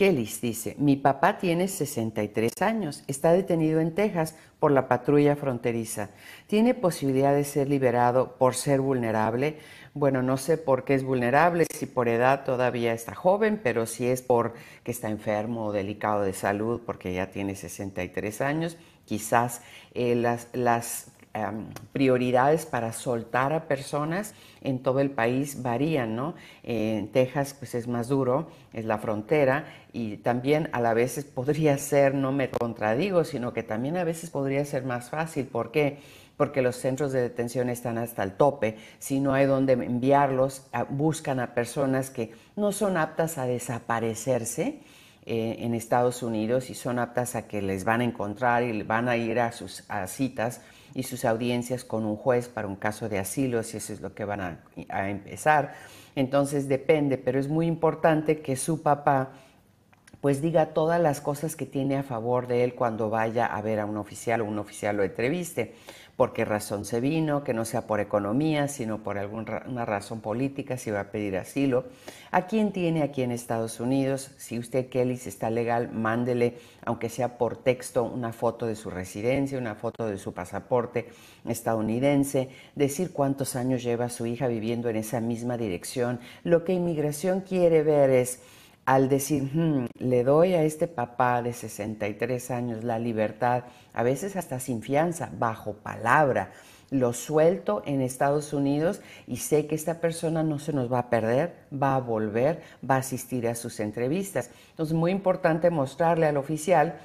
Kellys dice, mi papá tiene 63 años, está detenido en Texas por la patrulla fronteriza. ¿Tiene posibilidad de ser liberado por ser vulnerable? Bueno, no sé por qué es vulnerable, si por edad todavía está joven, pero si es porque está enfermo o delicado de salud, porque ya tiene 63 años, quizás eh, las, las Em, prioridades para soltar a personas en todo el país varían, ¿no? En Texas pues es más duro, es la frontera y también a la veces podría ser, no me contradigo, sino que también a veces podría ser más fácil. ¿Por qué? porque los centros de detención están hasta el tope. Si no hay dónde enviarlos, ah, buscan a personas que no son aptas a desaparecerse eh, en Estados Unidos y son aptas a que les van a encontrar y van a ir a sus citas y sus audiencias con un juez para un caso de asilo, si eso es lo que van a, empezar. Entonces depende, pero es muy importante que su papá pues diga todas las cosas que tiene a favor de él cuando vaya a ver a un oficial o un oficial lo entreviste, por qué razón se vino, que no sea por economía, sino por alguna razón política, si va a pedir asilo, a quién tiene aquí en Estados Unidos, si usted Kelly está legal, mándele, aunque sea por texto, una foto de su residencia, una foto de su pasaporte estadounidense, decir cuántos años lleva su hija viviendo en esa misma dirección. Lo que inmigración quiere ver es al decir, hmm, le doy a este papá de 63 años la libertad, a veces hasta sin fianza, bajo palabra, lo suelto en Estados Unidos y sé que esta persona no se nos va a perder, va a volver, va a asistir a sus entrevistas. Entonces, muy importante mostrarle al oficial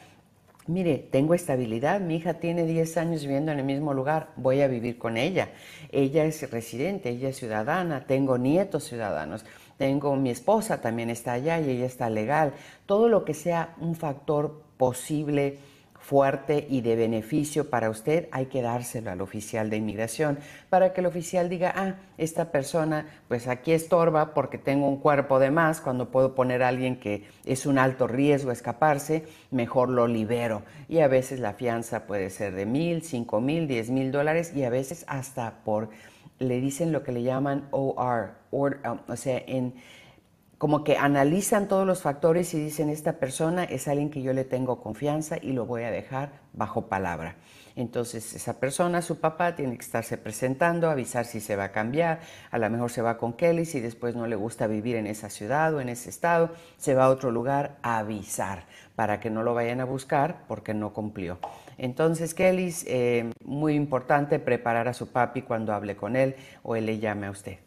mire, tengo estabilidad, mi hija tiene 10 años viviendo en el mismo lugar, voy a vivir con ella. Ella es residente, ella es ciudadana, tengo nietos ciudadanos, tengo mi esposa también está allá y ella está legal. Todo lo que sea un factor posible fuerte y de beneficio para usted, hay que dárselo al oficial de inmigración para que el oficial diga, ah, esta persona pues aquí estorba porque tengo un cuerpo de más, cuando puedo poner a alguien que es un alto riesgo escaparse, mejor lo libero. Y a veces la fianza puede ser de mil, cinco mil, diez mil dólares y a veces hasta por, le dicen lo que le llaman OR, um, o sea, en como que analizan todos los factores y dicen, esta persona es alguien que yo le tengo confianza y lo voy a dejar bajo palabra. Entonces esa persona, su papá, tiene que estarse presentando, avisar si se va a cambiar, a lo mejor se va con Kelly, si después no le gusta vivir en esa ciudad o en ese estado, se va a otro lugar a avisar para que no lo vayan a buscar porque no cumplió. Entonces Kelly, es eh, muy importante preparar a su papi cuando hable con él o él le llame a usted.